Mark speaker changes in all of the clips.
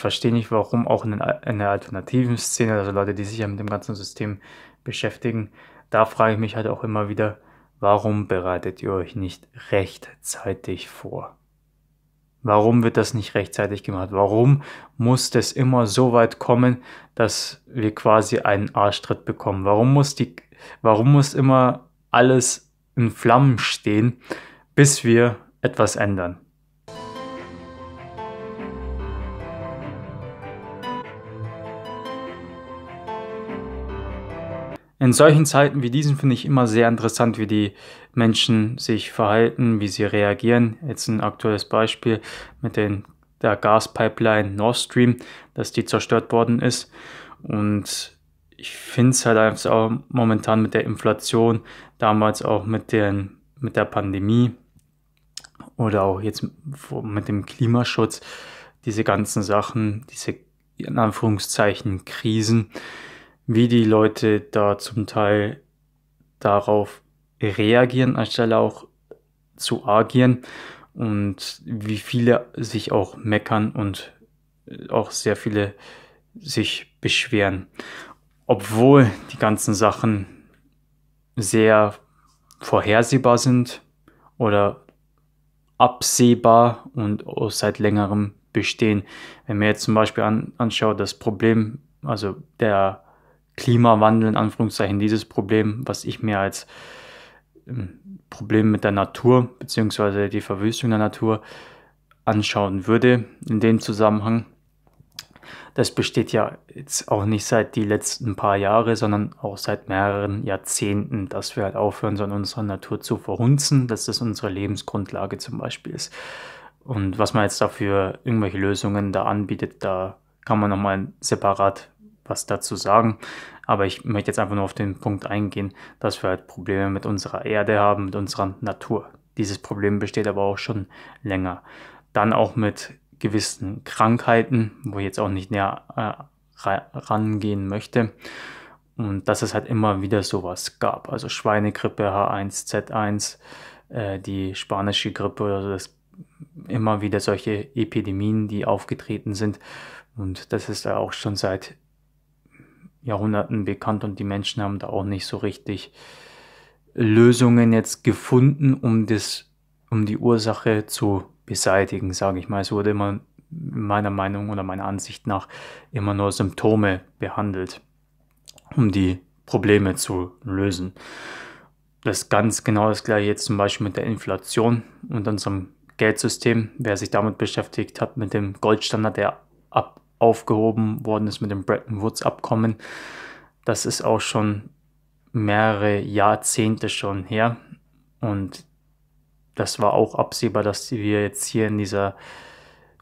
Speaker 1: Ich verstehe nicht, warum auch in, den, in der alternativen Szene, also Leute, die sich ja mit dem ganzen System beschäftigen, da frage ich mich halt auch immer wieder, warum bereitet ihr euch nicht rechtzeitig vor? Warum wird das nicht rechtzeitig gemacht? Warum muss das immer so weit kommen, dass wir quasi einen Arschtritt bekommen? Warum muss die, warum muss immer alles in Flammen stehen, bis wir etwas ändern? in solchen Zeiten wie diesen finde ich immer sehr interessant, wie die Menschen sich verhalten, wie sie reagieren. Jetzt ein aktuelles Beispiel mit den, der Gaspipeline Nord Stream, dass die zerstört worden ist. Und ich finde es halt einfach auch momentan mit der Inflation, damals auch mit, den, mit der Pandemie oder auch jetzt mit dem Klimaschutz, diese ganzen Sachen, diese in Anführungszeichen Krisen wie die Leute da zum Teil darauf reagieren, anstelle auch zu agieren und wie viele sich auch meckern und äh, auch sehr viele sich beschweren. Obwohl die ganzen Sachen sehr vorhersehbar sind oder absehbar und seit längerem bestehen. Wenn man jetzt zum Beispiel an, anschaut, das Problem, also der Klimawandel, in Anführungszeichen, dieses Problem, was ich mir als ähm, Problem mit der Natur bzw. die Verwüstung der Natur anschauen würde in dem Zusammenhang. Das besteht ja jetzt auch nicht seit die letzten paar Jahre, sondern auch seit mehreren Jahrzehnten, dass wir halt aufhören sollen, unsere Natur zu verhunzen, dass das unsere Lebensgrundlage zum Beispiel ist. Und was man jetzt dafür irgendwelche Lösungen da anbietet, da kann man nochmal separat was dazu sagen. Aber ich möchte jetzt einfach nur auf den Punkt eingehen, dass wir halt Probleme mit unserer Erde haben, mit unserer Natur. Dieses Problem besteht aber auch schon länger. Dann auch mit gewissen Krankheiten, wo ich jetzt auch nicht näher äh, rangehen möchte. Und dass es halt immer wieder sowas gab. Also Schweinegrippe, H1Z1, äh, die spanische Grippe, also das, immer wieder solche Epidemien, die aufgetreten sind. Und das ist ja auch schon seit Jahrhunderten bekannt und die Menschen haben da auch nicht so richtig Lösungen jetzt gefunden, um das, um die Ursache zu beseitigen, sage ich mal. Es wurde immer meiner Meinung oder meiner Ansicht nach immer nur Symptome behandelt, um die Probleme zu lösen. Das ist ganz genau das gleiche jetzt zum Beispiel mit der Inflation und unserem Geldsystem. Wer sich damit beschäftigt hat, mit dem Goldstandard, der ab aufgehoben worden ist mit dem Bretton Woods Abkommen. Das ist auch schon mehrere Jahrzehnte schon her. Und das war auch absehbar, dass wir jetzt hier in dieser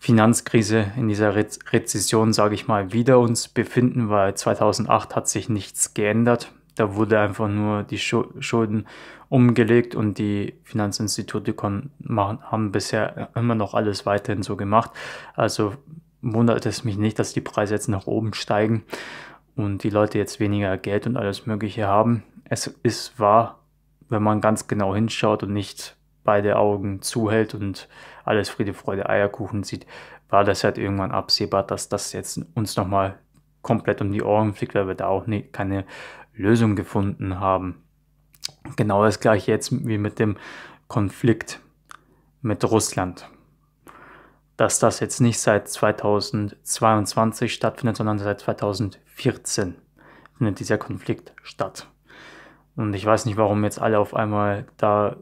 Speaker 1: Finanzkrise, in dieser Rez Rezession, sage ich mal, wieder uns befinden, weil 2008 hat sich nichts geändert. Da wurde einfach nur die Schulden umgelegt und die Finanzinstitute haben bisher immer noch alles weiterhin so gemacht. Also wundert es mich nicht, dass die Preise jetzt nach oben steigen und die Leute jetzt weniger Geld und alles Mögliche haben. Es ist wahr, wenn man ganz genau hinschaut und nicht beide Augen zuhält und alles Friede, Freude, Eierkuchen sieht, war das halt irgendwann absehbar, dass das jetzt uns nochmal komplett um die Ohren fliegt, weil wir da auch nie, keine Lösung gefunden haben. Genau das gleiche jetzt wie mit dem Konflikt mit Russland dass das jetzt nicht seit 2022 stattfindet, sondern seit 2014 findet dieser Konflikt statt. Und ich weiß nicht, warum jetzt alle auf einmal da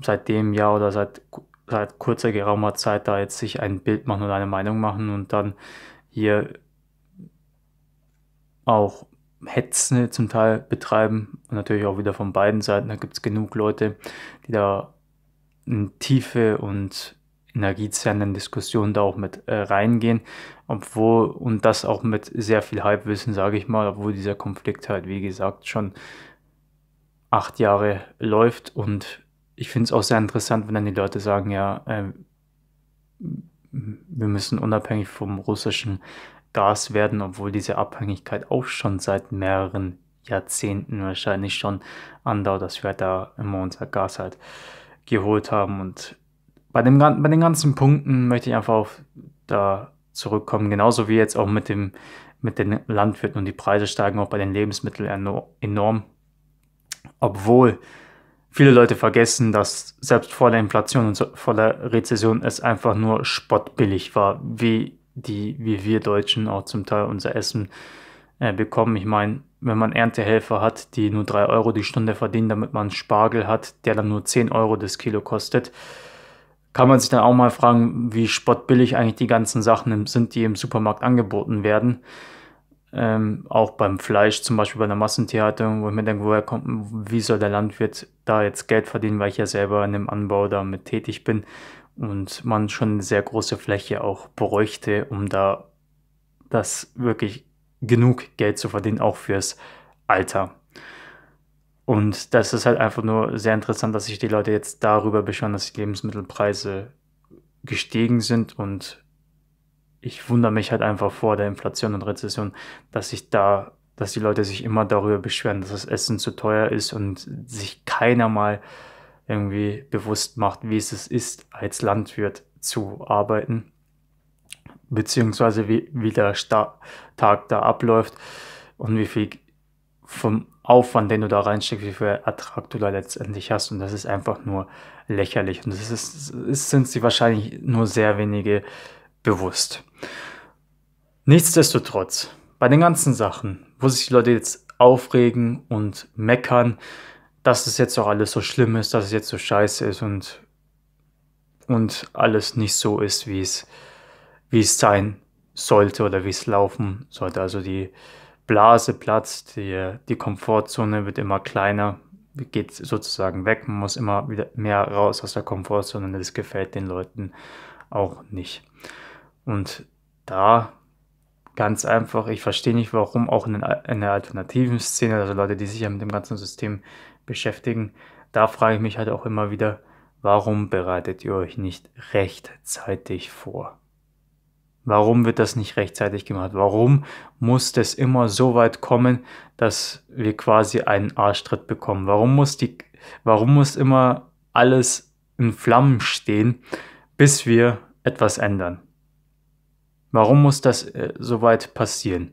Speaker 1: seit dem Jahr oder seit, seit kurzer geraumer Zeit da jetzt sich ein Bild machen oder eine Meinung machen und dann hier auch Hetzen zum Teil betreiben und natürlich auch wieder von beiden Seiten. Da gibt es genug Leute, die da in Tiefe und energiezellen Diskussionen da auch mit äh, reingehen, obwohl und das auch mit sehr viel Halbwissen, sage ich mal, obwohl dieser Konflikt halt, wie gesagt, schon acht Jahre läuft und ich finde es auch sehr interessant, wenn dann die Leute sagen, ja, äh, wir müssen unabhängig vom russischen Gas werden, obwohl diese Abhängigkeit auch schon seit mehreren Jahrzehnten wahrscheinlich schon andauert, dass wir da immer unser Gas halt geholt haben und bei, dem, bei den ganzen Punkten möchte ich einfach auf da zurückkommen. Genauso wie jetzt auch mit, dem, mit den Landwirten und die Preise steigen auch bei den Lebensmitteln enorm. Obwohl viele Leute vergessen, dass selbst vor der Inflation und vor der Rezession es einfach nur spottbillig war, wie, die, wie wir Deutschen auch zum Teil unser Essen äh, bekommen. Ich meine, wenn man Erntehelfer hat, die nur 3 Euro die Stunde verdienen, damit man Spargel hat, der dann nur 10 Euro das Kilo kostet, kann man sich dann auch mal fragen, wie spottbillig eigentlich die ganzen Sachen sind, die im Supermarkt angeboten werden. Ähm, auch beim Fleisch, zum Beispiel bei der Massentierhaltung, wo ich mir denke, woher kommt, wie soll der Landwirt da jetzt Geld verdienen, weil ich ja selber in dem Anbau damit tätig bin und man schon eine sehr große Fläche auch bräuchte, um da das wirklich genug Geld zu verdienen, auch fürs Alter. Und das ist halt einfach nur sehr interessant, dass sich die Leute jetzt darüber beschweren, dass die Lebensmittelpreise gestiegen sind. Und ich wundere mich halt einfach vor der Inflation und Rezession, dass sich da, dass die Leute sich immer darüber beschweren, dass das Essen zu teuer ist und sich keiner mal irgendwie bewusst macht, wie es ist, als Landwirt zu arbeiten, beziehungsweise wie, wie der Sta Tag da abläuft und wie viel vom Aufwand, den du da reinsteckst, wie viel Ertrag du da letztendlich hast. Und das ist einfach nur lächerlich. Und das ist, das sind sie wahrscheinlich nur sehr wenige bewusst. Nichtsdestotrotz, bei den ganzen Sachen, wo sich die Leute jetzt aufregen und meckern, dass es jetzt auch alles so schlimm ist, dass es jetzt so scheiße ist und, und alles nicht so ist, wie es, wie es sein sollte oder wie es laufen sollte. Also die Blase platzt, die, die Komfortzone wird immer kleiner, geht sozusagen weg, man muss immer wieder mehr raus aus der Komfortzone und das gefällt den Leuten auch nicht. Und da ganz einfach, ich verstehe nicht, warum auch in, in der alternativen Szene, also Leute, die sich ja mit dem ganzen System beschäftigen, da frage ich mich halt auch immer wieder, warum bereitet ihr euch nicht rechtzeitig vor? Warum wird das nicht rechtzeitig gemacht? Warum muss das immer so weit kommen, dass wir quasi einen Arschtritt bekommen? Warum muss die, warum muss immer alles in Flammen stehen, bis wir etwas ändern? Warum muss das äh, so weit passieren?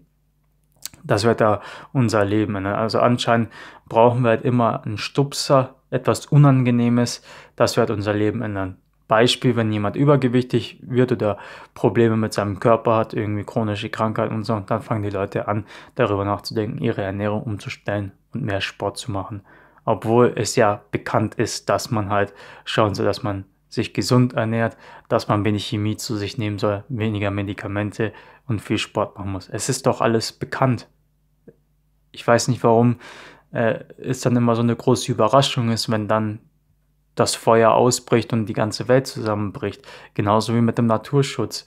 Speaker 1: das wird da unser Leben. Ne? Also anscheinend brauchen wir halt immer einen Stupser, etwas Unangenehmes, das wird unser Leben ändern. Beispiel, wenn jemand übergewichtig wird oder Probleme mit seinem Körper hat, irgendwie chronische Krankheiten und so, dann fangen die Leute an, darüber nachzudenken, ihre Ernährung umzustellen und mehr Sport zu machen. Obwohl es ja bekannt ist, dass man halt schauen soll, dass man sich gesund ernährt, dass man wenig Chemie zu sich nehmen soll, weniger Medikamente und viel Sport machen muss. Es ist doch alles bekannt. Ich weiß nicht, warum äh, es dann immer so eine große Überraschung ist, wenn dann das Feuer ausbricht und die ganze Welt zusammenbricht. Genauso wie mit dem Naturschutz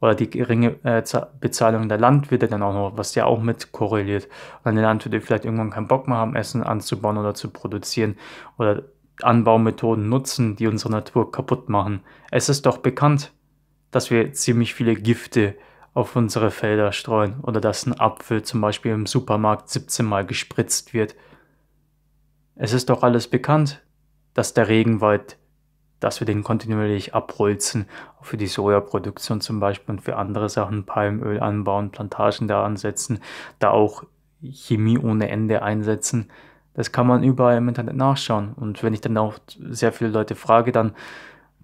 Speaker 1: oder die geringe äh, Bezahlung der Landwirte dann auch noch, was ja auch mit korreliert. Und dann die Landwirte vielleicht irgendwann keinen Bock mehr haben, Essen anzubauen oder zu produzieren oder Anbaumethoden nutzen, die unsere Natur kaputt machen. Es ist doch bekannt, dass wir ziemlich viele Gifte auf unsere Felder streuen oder dass ein Apfel zum Beispiel im Supermarkt 17 Mal gespritzt wird. Es ist doch alles bekannt, dass der Regenwald, dass wir den kontinuierlich abholzen, auch für die Sojaproduktion zum Beispiel und für andere Sachen, Palmöl anbauen, Plantagen da ansetzen, da auch Chemie ohne Ende einsetzen. Das kann man überall im Internet nachschauen. Und wenn ich dann auch sehr viele Leute frage, dann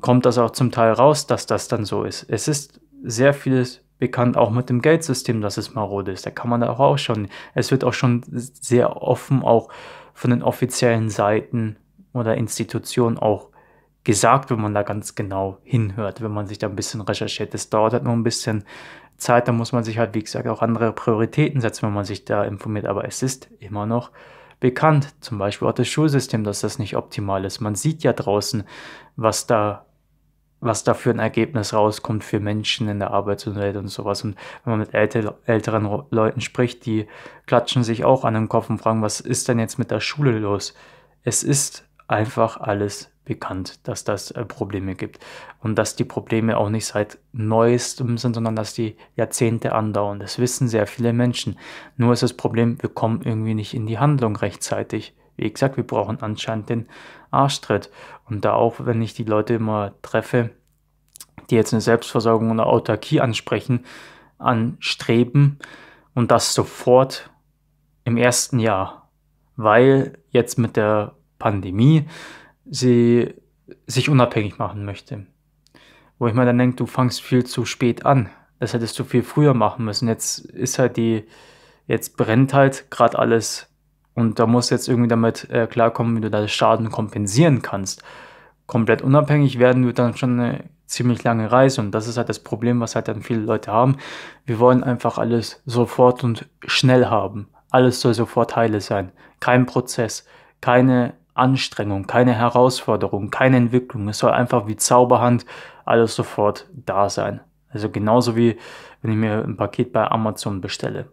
Speaker 1: kommt das auch zum Teil raus, dass das dann so ist. Es ist sehr vieles bekannt, auch mit dem Geldsystem, dass es marode ist. Da kann man da auch schon. Es wird auch schon sehr offen auch von den offiziellen Seiten oder Institution auch gesagt, wenn man da ganz genau hinhört, wenn man sich da ein bisschen recherchiert. Das dauert halt nur ein bisschen Zeit, da muss man sich halt, wie gesagt, auch andere Prioritäten setzen, wenn man sich da informiert. Aber es ist immer noch bekannt, zum Beispiel auch das Schulsystem, dass das nicht optimal ist. Man sieht ja draußen, was da was da für ein Ergebnis rauskommt für Menschen in der Arbeitswelt und sowas. Und wenn man mit älter, älteren Leuten spricht, die klatschen sich auch an den Kopf und fragen, was ist denn jetzt mit der Schule los? Es ist einfach alles bekannt, dass das äh, Probleme gibt und dass die Probleme auch nicht seit neuestem sind, sondern dass die Jahrzehnte andauern. Das wissen sehr viele Menschen. Nur ist das Problem, wir kommen irgendwie nicht in die Handlung rechtzeitig. Wie gesagt, wir brauchen anscheinend den Arschtritt. Und da auch, wenn ich die Leute immer treffe, die jetzt eine Selbstversorgung oder Autarkie ansprechen, anstreben und das sofort im ersten Jahr, weil jetzt mit der Pandemie sie sich unabhängig machen möchte. Wo ich mir dann denke, du fangst viel zu spät an. Das hättest du viel früher machen müssen. Jetzt ist halt die, jetzt brennt halt gerade alles und da musst du jetzt irgendwie damit äh, klarkommen, wie du deinen Schaden kompensieren kannst. Komplett unabhängig werden wird dann schon eine ziemlich lange Reise und das ist halt das Problem, was halt dann viele Leute haben. Wir wollen einfach alles sofort und schnell haben. Alles soll sofort heile sein. Kein Prozess, keine Anstrengung, keine Herausforderung, keine Entwicklung. Es soll einfach wie Zauberhand alles sofort da sein. Also genauso wie wenn ich mir ein Paket bei Amazon bestelle.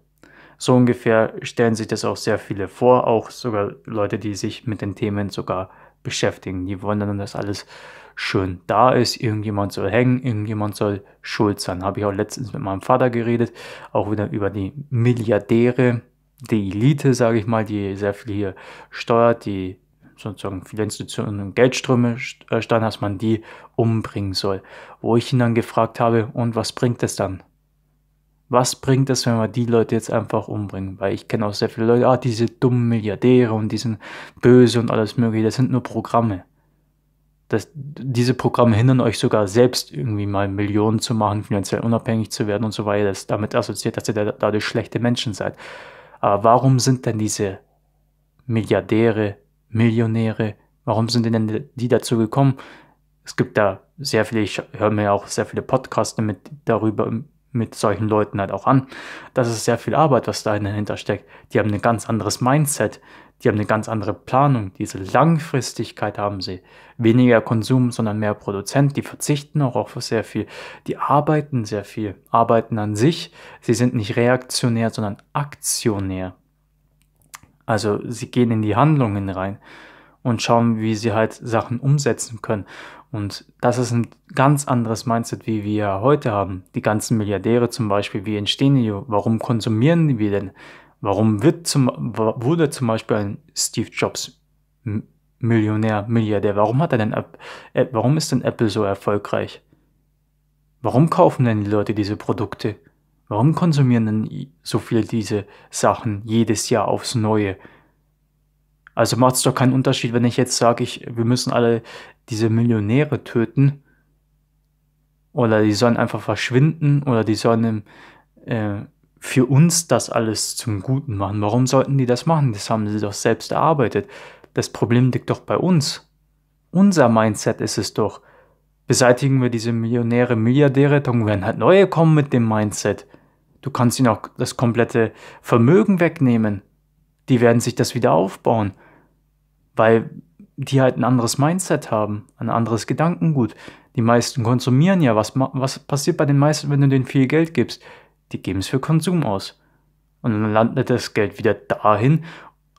Speaker 1: So ungefähr stellen sich das auch sehr viele vor, auch sogar Leute, die sich mit den Themen sogar beschäftigen. Die wollen dann, dass alles schön da ist. Irgendjemand soll hängen, irgendjemand soll schuld sein. Habe ich auch letztens mit meinem Vater geredet, auch wieder über die Milliardäre, die Elite, sage ich mal, die sehr viel hier steuert, die sozusagen viele Institutionen Geldströme äh, steuern, dass man die umbringen soll. Wo ich ihn dann gefragt habe, und was bringt es dann? Was bringt es, wenn wir die Leute jetzt einfach umbringen? Weil ich kenne auch sehr viele Leute, ah, diese dummen Milliardäre und die sind böse und alles mögliche, das sind nur Programme. Das, diese Programme hindern euch sogar selbst irgendwie mal Millionen zu machen, finanziell unabhängig zu werden und so weiter. Das ist damit assoziiert, dass ihr dadurch schlechte Menschen seid. Aber warum sind denn diese Milliardäre Millionäre, warum sind denn die dazu gekommen? Es gibt da sehr viele, ich höre mir ja auch sehr viele Podcasts mit darüber, mit solchen Leuten halt auch an. Das ist sehr viel Arbeit, was dahinter steckt. Die haben ein ganz anderes Mindset, die haben eine ganz andere Planung. Diese Langfristigkeit haben sie. Weniger Konsum, sondern mehr Produzent. Die verzichten auch auf sehr viel. Die arbeiten sehr viel, arbeiten an sich. Sie sind nicht reaktionär, sondern aktionär. Also sie gehen in die Handlungen rein und schauen, wie sie halt Sachen umsetzen können. Und das ist ein ganz anderes Mindset, wie wir heute haben. Die ganzen Milliardäre zum Beispiel, wie entstehen die? Warum konsumieren wir denn? Warum wird zum, wurde zum Beispiel ein Steve Jobs Millionär, Milliardär? Warum hat er denn, warum ist denn Apple so erfolgreich? Warum kaufen denn die Leute diese Produkte? Warum konsumieren denn so viele diese Sachen jedes Jahr aufs Neue? Also macht es doch keinen Unterschied, wenn ich jetzt sage, ich, wir müssen alle diese Millionäre töten oder die sollen einfach verschwinden oder die sollen ähm, äh, für uns das alles zum Guten machen. Warum sollten die das machen? Das haben sie doch selbst erarbeitet. Das Problem liegt doch bei uns. Unser Mindset ist es doch. Beseitigen wir diese Millionäre, Milliardäre, dann werden halt neue kommen mit dem Mindset. Du kannst ihnen auch das komplette Vermögen wegnehmen. Die werden sich das wieder aufbauen, weil die halt ein anderes Mindset haben, ein anderes Gedankengut. Die meisten konsumieren ja. Was, was passiert bei den meisten, wenn du denen viel Geld gibst? Die geben es für Konsum aus. Und dann landet das Geld wieder dahin,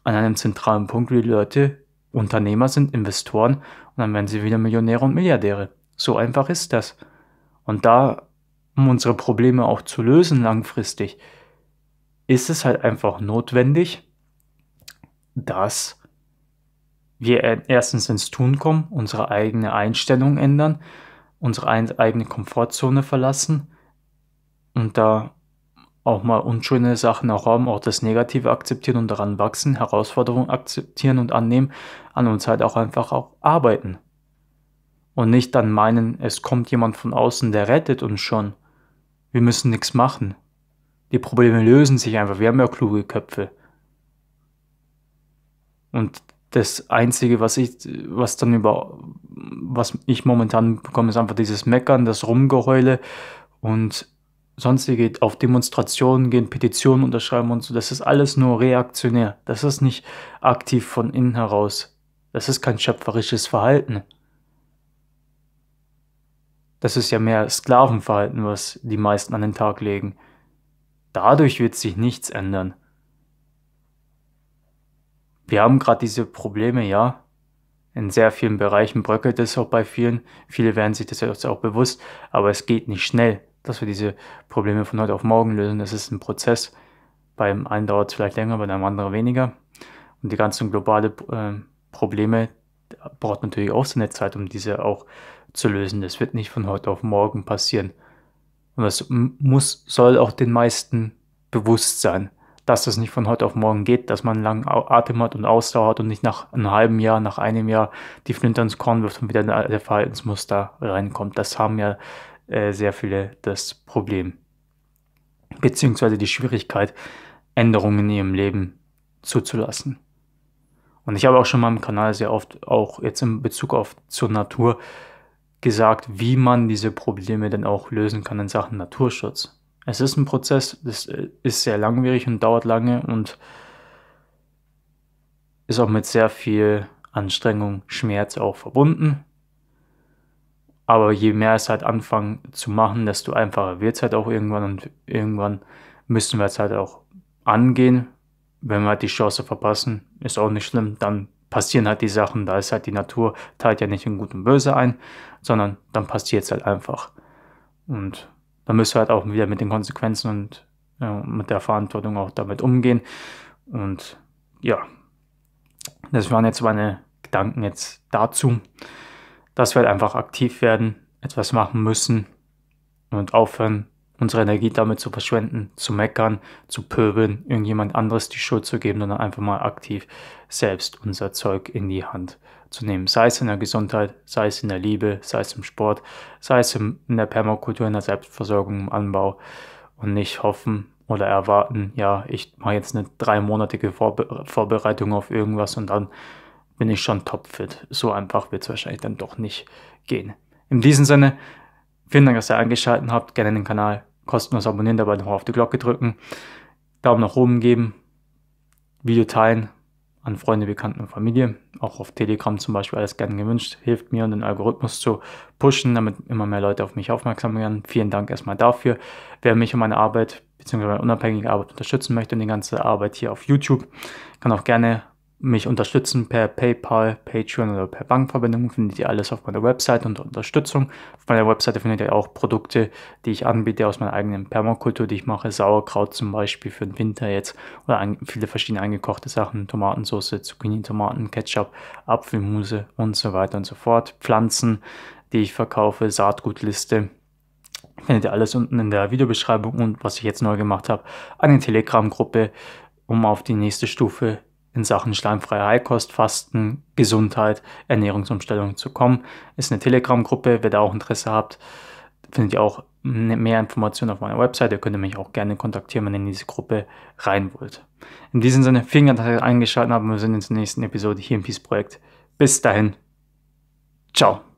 Speaker 1: an einem zentralen Punkt, wo die Leute Unternehmer sind, Investoren und dann werden sie wieder Millionäre und Milliardäre. So einfach ist das. Und da um unsere Probleme auch zu lösen langfristig, ist es halt einfach notwendig, dass wir erstens ins Tun kommen, unsere eigene Einstellung ändern, unsere eigene Komfortzone verlassen und da auch mal unschöne Sachen auch haben, auch das Negative akzeptieren und daran wachsen, Herausforderungen akzeptieren und annehmen, an uns halt auch einfach auch arbeiten. Und nicht dann meinen, es kommt jemand von außen, der rettet uns schon. Wir müssen nichts machen. Die Probleme lösen sich einfach. Wir haben ja kluge Köpfe. Und das Einzige, was ich, was dann über, was ich momentan bekomme, ist einfach dieses Meckern, das Rumgeheule und sonstige auf Demonstrationen gehen, Petitionen unterschreiben und so. Das ist alles nur reaktionär. Das ist nicht aktiv von innen heraus. Das ist kein schöpferisches Verhalten. Das ist ja mehr Sklavenverhalten, was die meisten an den Tag legen. Dadurch wird sich nichts ändern. Wir haben gerade diese Probleme, ja. In sehr vielen Bereichen bröckelt es auch bei vielen. Viele werden sich das jetzt auch bewusst, aber es geht nicht schnell, dass wir diese Probleme von heute auf morgen lösen. Das ist ein Prozess. Beim einen dauert es vielleicht länger, bei einem anderen weniger. Und die ganzen globale äh, Probleme, braucht natürlich auch seine Zeit, um diese auch zu lösen. Das wird nicht von heute auf morgen passieren. Und das muss, soll auch den meisten bewusst sein, dass das nicht von heute auf morgen geht, dass man einen langen Atem hat und Ausdauer hat und nicht nach einem halben Jahr, nach einem Jahr die Flinte ins Korn wirft und wieder in alte Verhaltensmuster reinkommt. Das haben ja äh, sehr viele das Problem. Beziehungsweise die Schwierigkeit, Änderungen in ihrem Leben zuzulassen. Und ich habe auch schon mal im Kanal sehr oft, auch jetzt in Bezug auf zur Natur, gesagt, wie man diese Probleme dann auch lösen kann in Sachen Naturschutz. Es ist ein Prozess, das äh, ist sehr langwierig und dauert lange und ist auch mit sehr viel Anstrengung, Schmerz auch verbunden. Aber je mehr es halt anfangen zu machen, desto einfacher wird es halt auch irgendwann und irgendwann müssen wir es halt auch angehen, wenn wir halt die Chance verpassen, ist auch nicht schlimm, dann passieren halt die Sachen, da ist halt die Natur, teilt ja nicht in Gut und Böse ein, sondern dann passiert es halt einfach. Und dann müssen wir halt auch wieder mit den Konsequenzen und ja, äh, mit der Verantwortung auch damit umgehen. Und ja, das waren jetzt meine Gedanken jetzt dazu, dass wir halt einfach aktiv werden, etwas machen müssen und aufhören, unsere Energie damit zu verschwenden, zu meckern, zu pöbeln, irgendjemand anderes die Schuld zu geben, sondern einfach mal aktiv selbst unser Zeug in die Hand zu nehmen. Sei es in der Gesundheit, sei es in der Liebe, sei es im Sport, sei es in der Permakultur, in der Selbstversorgung, im Anbau und nicht hoffen oder erwarten, ja, ich mache jetzt eine dreimonatige Vorbe Vorbereitung auf irgendwas und dann bin ich schon topfit. So einfach wird es wahrscheinlich dann doch nicht gehen. In diesem Sinne Vielen Dank, dass ihr eingeschaltet habt. Gerne den Kanal kostenlos abonnieren, dabei noch auf die Glocke drücken, Daumen nach oben geben, Video teilen an Freunde, Bekannten und Familie. Auch auf Telegram zum Beispiel alles gerne gewünscht. Hilft mir, um den Algorithmus zu pushen, damit immer mehr Leute auf mich aufmerksam werden. Vielen Dank erstmal dafür. Wer mich und meine Arbeit bzw. meine unabhängige Arbeit unterstützen möchte und die ganze Arbeit hier auf YouTube, kann auch gerne mich unterstützen per PayPal, Patreon oder per Bankverbindung, findet ihr alles auf meiner Webseite unter Unterstützung. Auf meiner Webseite findet ihr auch Produkte, die ich anbiete aus meiner eigenen Permakultur, die ich mache. Sauerkraut zum Beispiel für den Winter jetzt oder viele verschiedene eingekochte Sachen, Tomatensauce, Zucchini-Tomaten, Ketchup, Apfelmuse und so weiter und so fort. Pflanzen, die ich verkaufe, Saatgutliste. Findet ihr alles unten in der Videobeschreibung und was ich jetzt neu gemacht habe, eine Telegram-Gruppe, um auf die nächste Stufe in Sachen schleimfreie Heilkost, Fasten, Gesundheit, Ernährungsumstellung zu kommen. Ist eine Telegram-Gruppe, wer da auch Interesse habt, findet ihr auch ne, mehr Informationen auf meiner Website. Ihr könnt mich auch gerne kontaktieren, wenn ihr in diese Gruppe rein wollt. In diesem Sinne, vielen Dank, dass ihr eingeschaltet habt. Wir sehen uns in der nächsten Episode hier im Peace Projekt. Bis dahin. Ciao.